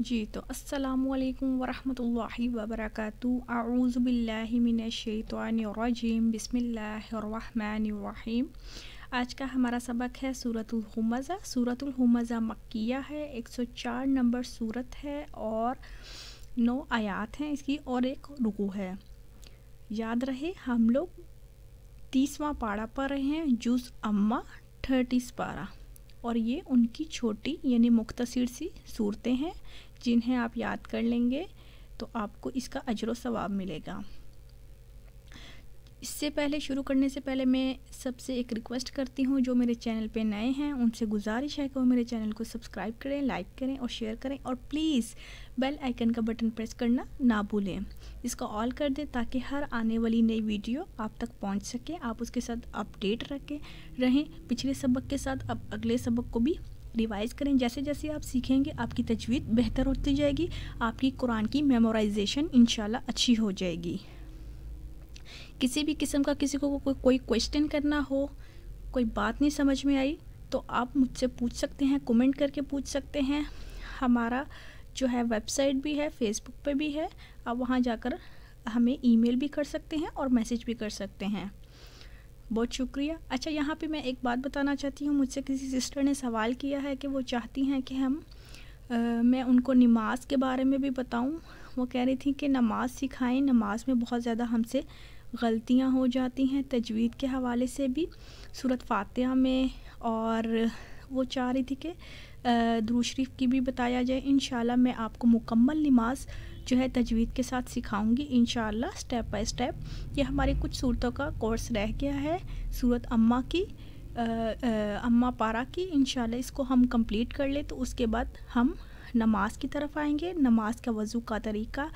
जी तो असलकम वरहि वबरक आऊज़बिल्लिमिनशतरजीम बसमीम आज का हमारा सबक है सूरतुल हुमजा मक्किया है 104 नंबर सूरत है और नौ आयात हैं इसकी और एक रुकू है याद रहे हम लोग तीसवा पारा पढ़ रहे हैं जुज़ अम्मा थर्टीस पारा और ये उनकी छोटी यानी मुख्तसर सी सूरतें हैं जिन्हें आप याद कर लेंगे तो आपको इसका अजर सवाब मिलेगा इससे पहले शुरू करने से पहले मैं सबसे एक रिक्वेस्ट करती हूँ जो मेरे चैनल पे नए हैं उनसे गुजारिश है कि वो मेरे चैनल को सब्सक्राइब करें लाइक करें और शेयर करें और प्लीज़ बेल आइकन का बटन प्रेस करना ना भूलें इसको ऑल कर दें ताकि हर आने वाली नई वीडियो आप तक पहुँच सके आप उसके साथ अपडेट रखें रहें पिछले सबक के साथ अब अगले सबक को भी रिवाइज़ करें जैसे जैसे आप सीखेंगे आपकी तजवीज़ बेहतर होती जाएगी आपकी कुरान की मेमोराइजेशन इन अच्छी हो जाएगी किसी भी किस्म का किसी को कोई क्वेश्चन करना हो कोई बात नहीं समझ में आई तो आप मुझसे पूछ सकते हैं कमेंट करके पूछ सकते हैं हमारा जो है वेबसाइट भी है फेसबुक पे भी है आप वहाँ जाकर हमें ईमेल भी कर सकते हैं और मैसेज भी कर सकते हैं बहुत शुक्रिया अच्छा यहाँ पे मैं एक बात बताना चाहती हूँ मुझसे किसी सिस्टर ने सवाल किया है कि वो चाहती हैं कि हम आ, मैं उनको नमाज के बारे में भी बताऊँ वो कह रही थी कि नमाज़ सिखाएं नमाज में बहुत ज़्यादा हमसे गलतियाँ हो जाती हैं तजवीद के हवाले से भी सूरत फातिहा में और वो चाह रही थी कि दरू शरीफ की भी बताया जाए इन मैं आपको मुकम्मल नमाज जो है तजवीद के साथ सिखाऊंगी इन स्टेप बाय स्टेप ये हमारे कुछ सूरतों का कोर्स रह गया है सूरत अम्मा की आ, आ, अम्मा पारा की इन इसको हम कंप्लीट कर ले तो उसके बाद हम नमाज की तरफ आएंगे नमाज का वज़ू का तरीका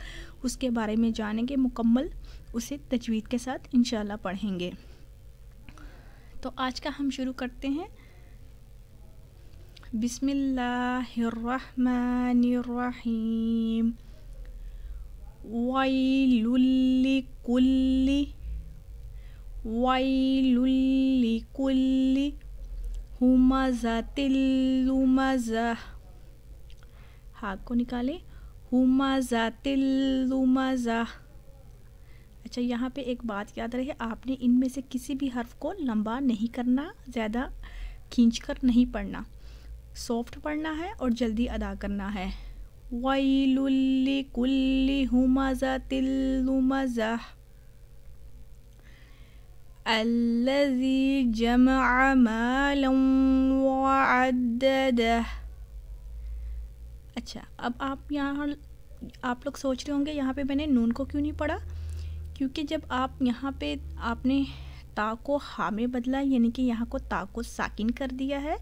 उसके बारे में जानेंगे मुकम्मल उसे तजवीद के साथ इन पढ़ेंगे तो आज का हम शुरू करते हैं बिस्मिल्लाहिर्रहमानिर्रहीम हा को निकालें हुमाजा जा अच्छा यहाँ पे एक बात याद रहे आपने इनमें से किसी भी हर्फ को लंबा नहीं करना ज़्यादा खींच कर नहीं पढ़ना सॉफ्ट पढ़ना है और जल्दी अदा करना है लुल्ली कुल्ली हुमाजा जा الذي جمع مالا وعدده अच्छा अब आप यहाँ आप लोग सोच रहे होंगे यहाँ पे मैंने नून को क्यों नहीं पढ़ा क्योंकि जब आप यहाँ पे आपने ता को हा में बदला यानी कि यहाँ को ता को साकिन कर दिया है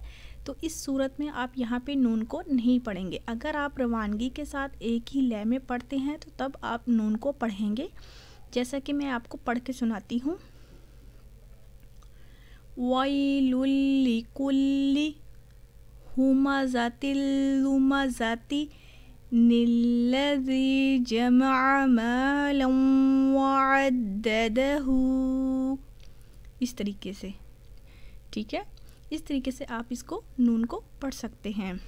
तो इस सूरत में आप यहाँ पे नून को नहीं पढ़ेंगे अगर आप रवानगी के साथ एक ही लय में पढ़ते हैं तो तब आप नून को पढ़ेंगे जैसा कि मैं आपको पढ़ के सुनाती हूँ लुल्ली कुल्ली همزة اللمزة الذي جمع مالا وعدده इस तरीके से ठीक है इस तरीके से आप इसको नून को पढ़ सकते हैं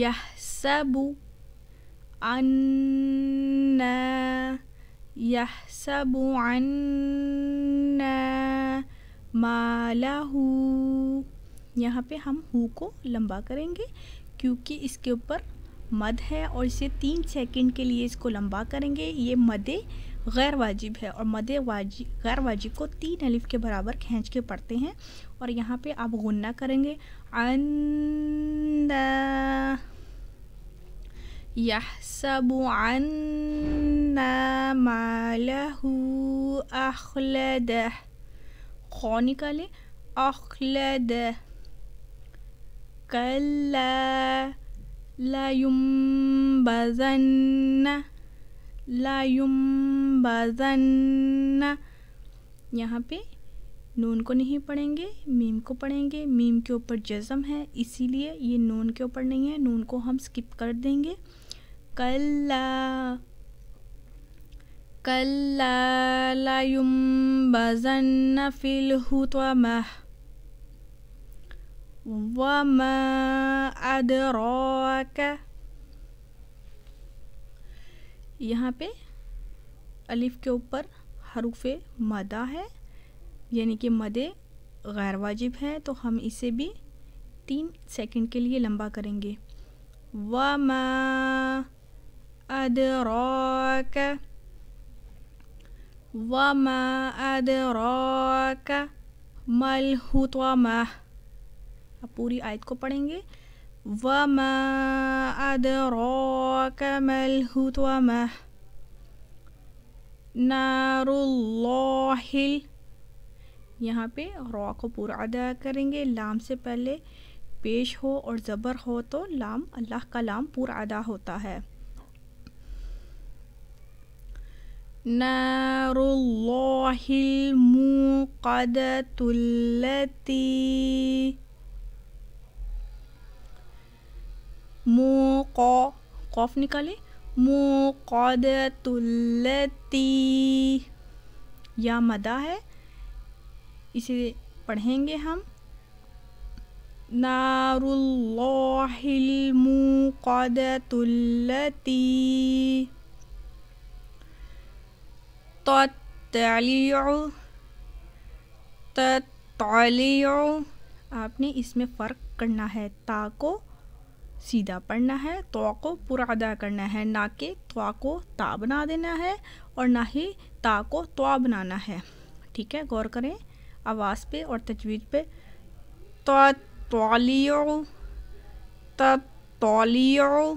यह सबु अन्ना यह सब अन्ना मालहू यहाँ पे हम हु को लंबा करेंगे क्योंकि इसके ऊपर मद है और इसे तीन सेकंड के लिए इसको लंबा करेंगे ये मदे गैर वाजिब है और मदे वाजिब गैर वाजिब को तीन अलिफ के बराबर खींच के पढ़ते हैं और यहाँ पे आप गुन्ना करेंगे यह يحسب عنا ما له أخلده كلا لينبذن لينبذن यहाँ पे नून को नहीं पढ़ेंगे मीम को पढ़ेंगे मीम के ऊपर जज़म है इसीलिए ये नून के ऊपर नहीं है नून को हम स्किप कर देंगे कल्ला कल्ला लायुम बजन फिल हुतवा मह وما أدراك यहाँ पे अलिफ के ऊपर हरूफ मदा है यानी कि मदे गैर वाजिब है तो हम इसे भी तीन सेकंड के लिए लंबा करेंगे वमा अदरक वमा अदरक मल हुतमा अब पूरी आयत को पढ़ेंगे व अदराकमल हुतवमा नारुल्लाहिल यहाँ पे रॉ को पूरा अदा करेंगे लाम से पहले पेश हो और ज़बर हो तो लाम अल्लाह का लाम पूरा अदा होता है नारुल्लाहिल الله मो कौ कौफ निकाले मोकदतुल्लती या मदा है इसे पढ़ेंगे हम नारुल्लाहिल्मुकदतुल्लती तत्तलियु तत्तलियु आपने इसमें फ़र्क करना है ता को सीधा पढ़ना है तो को पूरा अदा करना है ना कि तो को ता बना देना है और ना ही ता को तो बनाना है ठीक है गौर करें आवाज़ पे और तजवीज़ पे तो तौलियो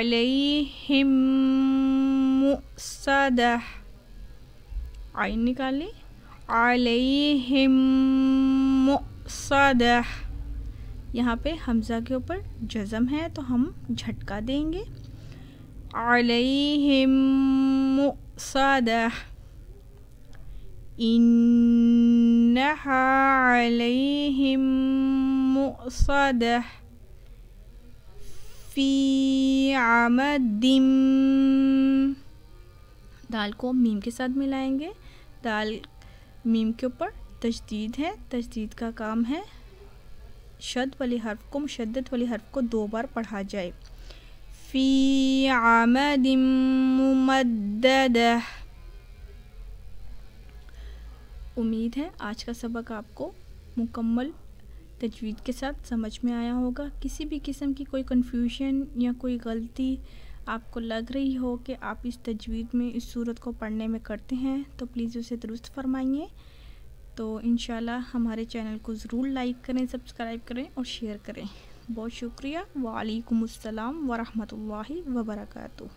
عليهم मुसदह आइन निकाल عليهم अलैहिम यहाँ पे हमज़ा के ऊपर जज़म है तो हम झटका देंगे अलैहिम मुसदह इन्नहा अलैहिम मुसदह फ़ी आमदिम दाल को मीम के साथ मिलाएंगे दाल मीम के ऊपर तजदीद है तजदीद का काम है शद वाली हर्फ को मुशद वाले हर्फ को दो बार पढ़ा जाए फ़ी आमदिम उम्मीद है आज का सबक आपको मुकम्मल तजवीज़ के साथ समझ में आया होगा किसी भी किस्म की कोई कन्फ्यूजन या कोई गलती आपको लग रही हो कि आप इस तजवीज़ में इस सूरत को पढ़ने में करते हैं तो प्लीज़ उसे दुरुस्त फरमाइए तो इन हमारे चैनल को ज़रूर लाइक करें सब्सक्राइब करें और शेयर करें बहुत शुक्रिया वालेकुम अस्सलाम वरहमतुल्लाहि वबरकू